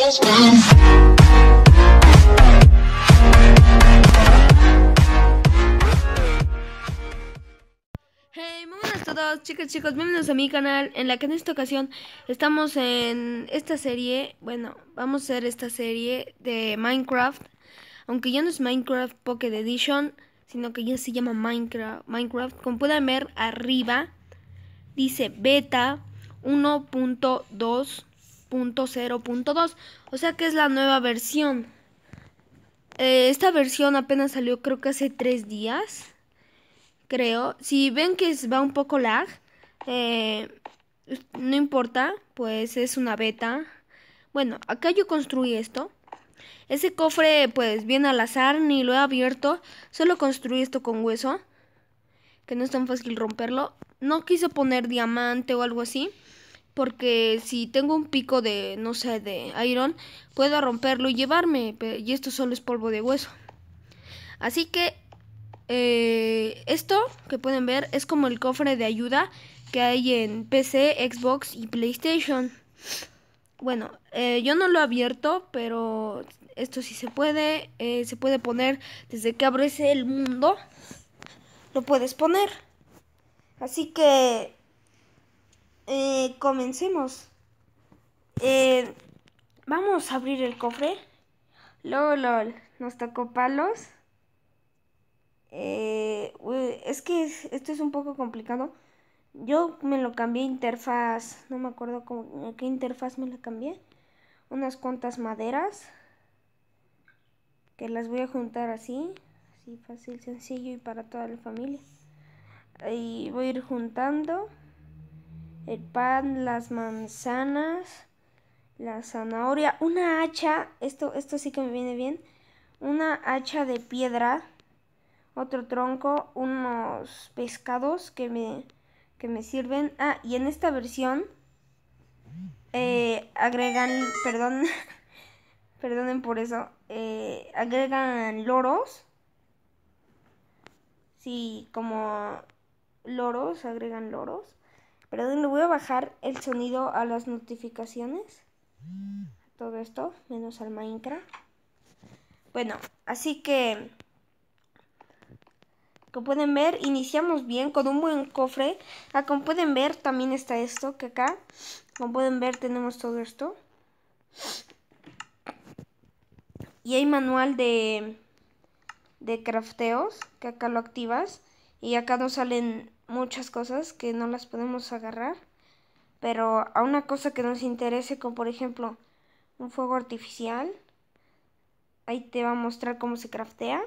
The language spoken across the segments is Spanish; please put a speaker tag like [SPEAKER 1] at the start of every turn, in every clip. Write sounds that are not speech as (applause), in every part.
[SPEAKER 1] Hey, muy buenas a todos, chicas, chicos, bienvenidos a mi canal, en la que en esta ocasión estamos en esta serie, bueno, vamos a hacer esta serie de Minecraft, aunque ya no es Minecraft Pocket Edition, sino que ya se llama Minecraft, Minecraft, como pueden ver arriba, dice beta 1.2 .0.2 o sea que es la nueva versión. Eh, esta versión apenas salió creo que hace tres días, creo. Si ven que va un poco lag, eh, no importa, pues es una beta. Bueno, acá yo construí esto. Ese cofre pues viene al azar, ni lo he abierto, solo construí esto con hueso, que no es tan fácil romperlo. No quise poner diamante o algo así porque si tengo un pico de, no sé, de iron, puedo romperlo y llevarme, y esto solo es polvo de hueso. Así que eh, esto que pueden ver es como el cofre de ayuda que hay en PC, Xbox y PlayStation. Bueno, eh, yo no lo he abierto, pero esto sí se puede. Eh, se puede poner desde que abres el mundo. Lo puedes poner. Así que eh, comencemos. Eh, vamos a abrir el cofre. LOL, Nos tocó palos. Eh, es que esto es un poco complicado. Yo me lo cambié interfaz. No me acuerdo cómo, qué interfaz me la cambié. Unas cuantas maderas. Que las voy a juntar así. Así fácil, sencillo y para toda la familia. Y voy a ir juntando el pan, las manzanas, la zanahoria, una hacha, esto, esto sí que me viene bien, una hacha de piedra, otro tronco, unos pescados que me, que me sirven. Ah, y en esta versión eh, agregan, perdón, (laughs) perdonen por eso, eh, agregan loros. Sí, como loros, agregan loros. Perdón, le voy a bajar el sonido a las notificaciones. Todo esto, menos al Minecraft. Bueno, así que... Como pueden ver, iniciamos bien con un buen cofre. Ah, como pueden ver, también está esto que acá. Como pueden ver, tenemos todo esto. Y hay manual de, de crafteos, que acá lo activas. Y acá nos salen muchas cosas que no las podemos agarrar, pero a una cosa que nos interese, como por ejemplo un fuego artificial, ahí te va a mostrar cómo se craftea.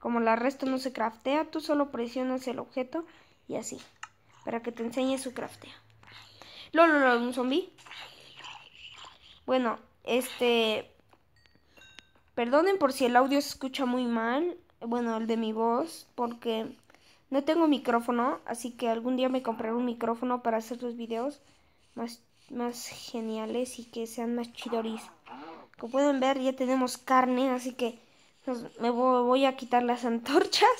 [SPEAKER 1] Como la resto no se craftea, tú solo presionas el objeto y así, para que te enseñe su craftea. Lolo, lo, un zombi. Bueno, este... Perdonen por si el audio se escucha muy mal, bueno, el de mi voz, porque no tengo micrófono, así que algún día me compraré un micrófono para hacer los videos más, más geniales y que sean más chidoris. Como pueden ver, ya tenemos carne, así que me voy a quitar las (laughs) antorchas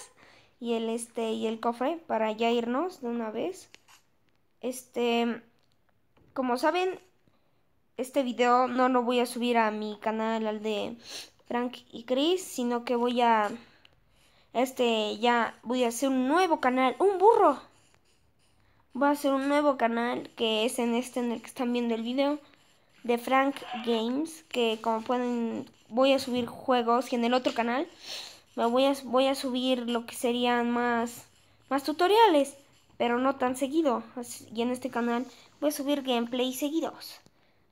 [SPEAKER 1] y el este y el cofre para ya irnos de una vez. Este, como saben, este video no lo voy a subir a mi canal, al de Frank y Chris, sino que voy a este, ya voy a hacer un nuevo canal. ¡Un burro! Voy a hacer un nuevo canal que es en este en el que están viendo el video de Frank Games. Que como pueden, voy a subir juegos y en el otro canal me voy a, voy a subir lo que serían más, más tutoriales. Pero no tan seguido. Y en este canal voy a subir gameplay seguidos.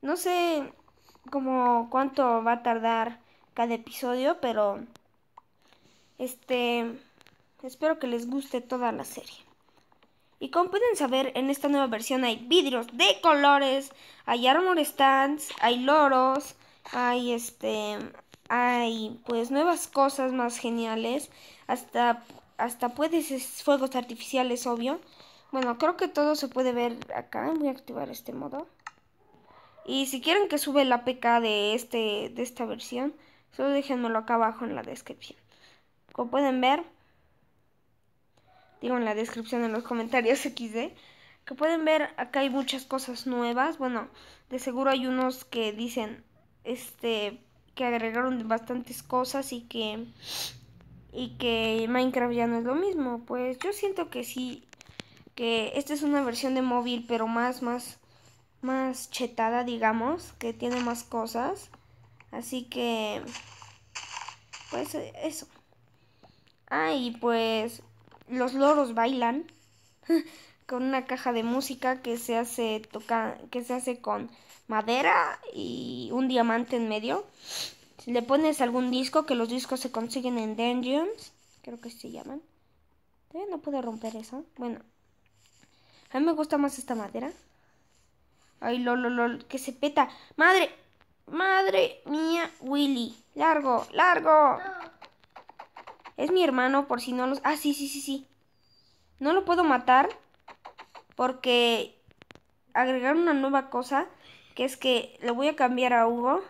[SPEAKER 1] No sé como cuánto va a tardar cada episodio, pero este, espero que les guste toda la serie. Y como pueden saber, en esta nueva versión hay vidrios de colores, hay armor stands, hay loros, hay este, hay pues nuevas cosas más geniales, hasta hasta puedes fuegos artificiales, obvio. Bueno, creo que todo se puede ver acá. Voy a activar este modo. Y si quieren que sube la pk de, este, de esta versión, solo déjenmelo acá abajo en la descripción. Como pueden ver, digo en la descripción en los comentarios XD, (laughs) que pueden ver acá hay muchas cosas nuevas. Bueno, de seguro hay unos que dicen este que agregaron bastantes cosas y que y que Minecraft ya no es lo mismo. Pues yo siento que sí que esta es una versión de móvil, pero más más más chetada, digamos, que tiene más cosas. Así que pues eso ay ah, y pues los loros bailan (laughs) con una caja de música que se hace toca que se hace con madera y un diamante en medio. Si le pones algún disco, que los discos se consiguen en Dungeons, creo que se llaman. No puedo romper eso. Bueno. A mí me gusta más esta madera. Ay, lol, que se peta. Madre, madre mía, Willy. Largo, largo. Es mi hermano, por si no los... Ah, sí, sí, sí, sí. No lo puedo matar porque agregar una nueva cosa, que es que le voy a cambiar a Hugo,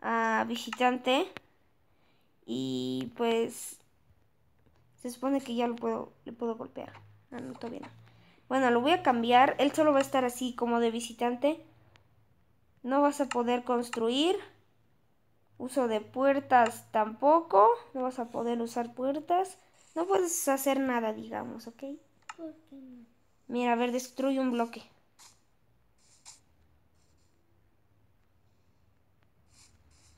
[SPEAKER 1] a visitante, y pues se supone que ya lo puedo, le puedo golpear. No, ah, no, todavía no. Bueno, lo voy a cambiar, él solo va a estar así como de visitante. No vas a poder construir. Uso de puertas tampoco. No vas a poder usar puertas. No puedes hacer nada, digamos, ¿ok? Mira, a ver, destruye un bloque.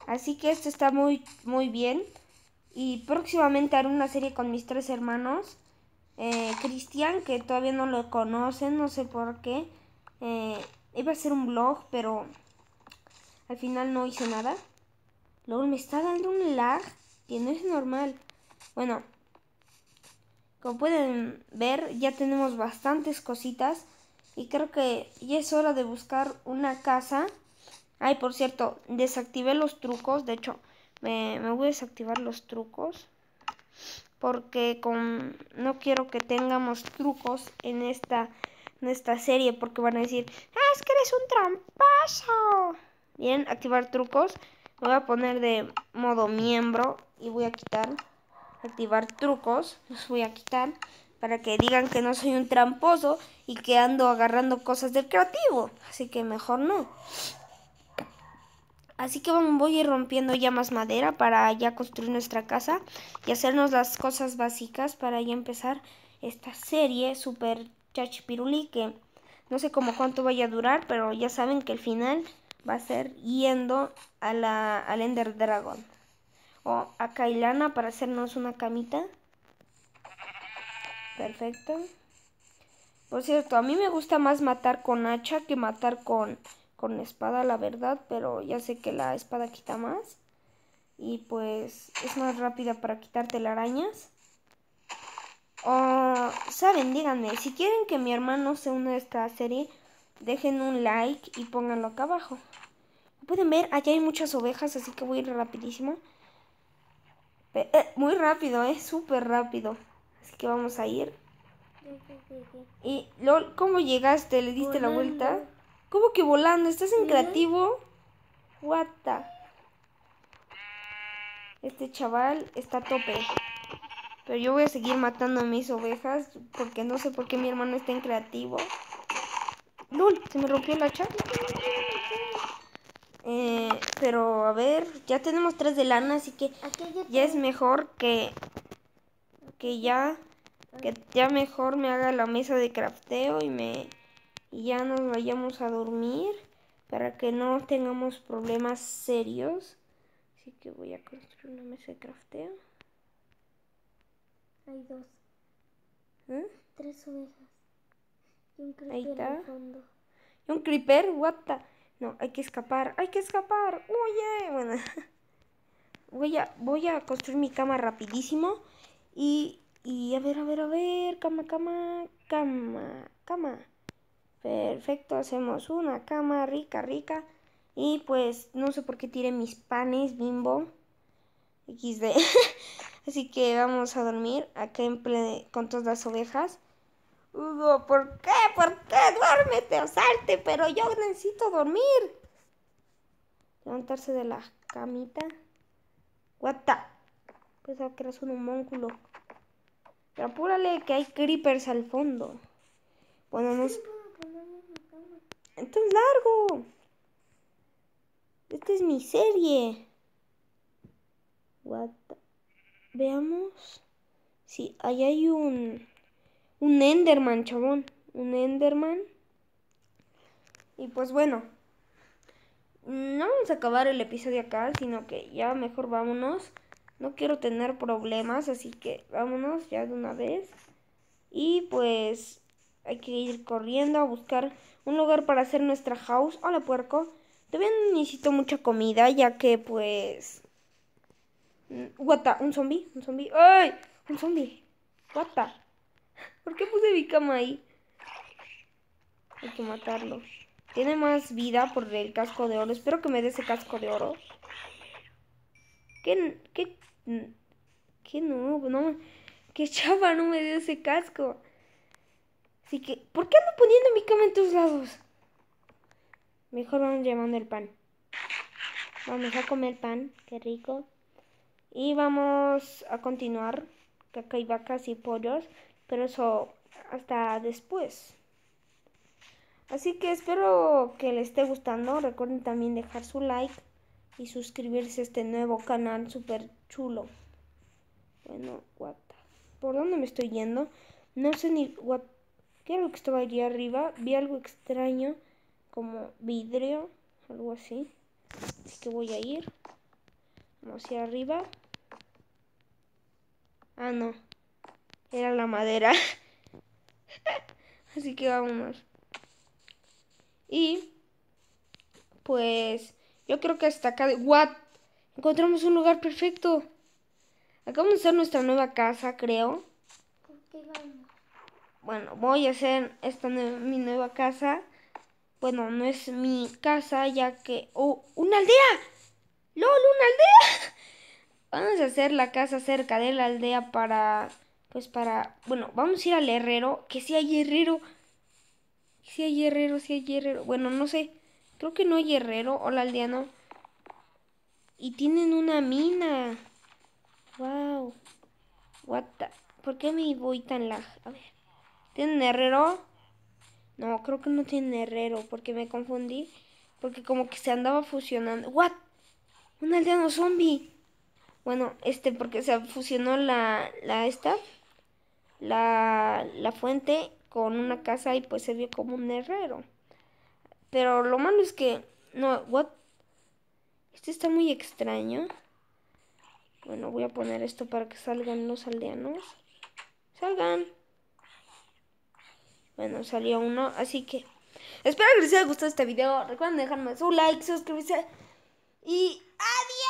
[SPEAKER 1] Así que esto está muy, muy bien. Y próximamente haré una serie con mis tres hermanos. Eh, Cristian, que todavía no lo conocen, no sé por qué. Eh, iba a hacer un vlog, pero al final no hice nada me está dando un lag que no es normal. Bueno, como pueden ver, ya tenemos bastantes cositas. Y creo que ya es hora de buscar una casa. Ay, por cierto, desactivé los trucos. De hecho, me, voy a desactivar los trucos. Porque con, no quiero que tengamos trucos en esta, serie. Porque van a decir, ah, es que eres un trampazo Bien, activar trucos voy a poner de modo miembro y voy a quitar, activar trucos, los voy a quitar para que digan que no soy un tramposo y que ando agarrando cosas del creativo. Así que mejor no. Así que vamos, voy a ir rompiendo ya más madera para ya construir nuestra casa y hacernos las cosas básicas para ya empezar esta serie super chachipiruli que no sé cómo cuánto vaya a durar, pero ya saben que el final va a ser yendo a la, al Ender Dragon. O a Kailana para hacernos una camita. Perfecto. Por cierto, a mí me gusta más matar con hacha que matar con, espada, la verdad. Pero ya sé que la espada quita más. Y pues es más rápida para quitarte arañas O, oh, saben, díganme, si quieren que mi hermano se une a esta serie dejen un like y pónganlo acá abajo. Pueden ver, allá hay muchas ovejas, así que voy a ir rapidísimo. Eh, muy rápido, eh, súper rápido. Así que vamos a ir. Y LOL, ¿cómo llegaste? ¿Le diste la vuelta? ¿Cómo que volando? ¿Estás en creativo? Guata. Este chaval está a tope. Pero yo voy a seguir matando a mis ovejas porque no sé por qué mi hermano está en creativo. ¡Lul! Se me rompió la hacha. Eh, pero a ver, ya tenemos tres de lana, así que ya es mejor que, que ya que ya mejor me haga la mesa de crafteo y me y ya nos vayamos a dormir para que no tengamos problemas serios. Así que voy a construir una mesa de crafteo. Hay dos. ¿Eh? Tres ovejas. Ahí está. un creeper? What No, hay que escapar. ¡Hay que escapar! ¡Oye! Bueno. (laughs) voy a, construir mi cama rapidísimo. Y, y a ver, a ver, a ver. Cama, cama, cama, cama. Perfecto, hacemos una cama rica, rica. Y pues no sé por qué tiré mis panes, bimbo. XD. (laughs) Así que vamos a dormir acá en con todas las ovejas. Hugo, ¿por qué? ¿Por qué? Duérmete o salte, pero yo necesito dormir. Levantarse de la camita. Guata. Pensaba que eras un homónculo. Pero apúrale que hay creepers al fondo. Ponemos. ¡Esto es largo! Esta es mi serie. What Veamos. Sí, ahí hay un un Enderman, chabón. Un Enderman. Y pues bueno. No vamos a acabar el episodio acá, sino que ya mejor vámonos. No quiero tener problemas, así que vámonos ya de una vez. Y pues hay que ir corriendo a buscar un lugar para hacer nuestra house. Hola, puerco. Todavía necesito mucha comida, ya que pues... Guata. Mm, ¿Un zombie? ¿Un zombie? ¡Ay! ¡Un zombie! Guata. ¿Por qué puse mi cama ahí? Hay que matarlo. Tiene más vida por el casco de oro. Espero que me dé ese casco de oro. ¿Qué? ¿Qué? ¿Qué no? no ¿Qué chava no me dio ese casco? Así que, ¿por qué ando poniendo mi cama en tus lados? Mejor vamos llevando el pan. Vamos a comer pan, qué rico. Y vamos a continuar. Caca y vacas y pollos. Pero eso hasta después. Así que espero que les esté gustando. Recuerden también dejar su like y suscribirse a este nuevo canal super chulo. Bueno, what ¿por dónde me estoy yendo? No sé ni qué lo que estaba allí arriba. Vi algo extraño, como vidrio, algo así. Así que voy a ir Vamos hacia arriba. Ah, no. Era la madera. (laughs) Así que vámonos. Y pues yo creo que hasta acá... ¡What! Encontramos un lugar perfecto. Acabamos de hacer nuestra nueva casa, creo. Bueno, voy a hacer esta mi nueva casa. Bueno, no es mi casa, ya que... ¡Oh! ¡Una aldea! ¡Lol, una aldea! (laughs) Vamos a hacer la casa cerca de la aldea para pues para... Bueno, vamos a ir al herrero. Que si hay herrero. Si hay herrero, si hay herrero. Bueno, no sé. Creo que no hay herrero. Hola, aldeano. Y tienen una mina. Wow. What the... ¿Por qué me voy tan lag? A ver. ¿Tienen herrero? No, creo que no tienen herrero. Porque me confundí. Porque como que se andaba fusionando. What? Un aldeano zombie. Bueno, este, porque se fusionó la, la esta la, la fuente con una casa y pues se vio como un herrero. Pero lo malo es que... No, what? Este está muy extraño. Bueno, voy a poner esto para que salgan los aldeanos. ¡Salgan! Bueno, salió uno, así que... Espero que les haya gustado este video. Recuerden dejarme su like, suscribirse y... ¡Adiós!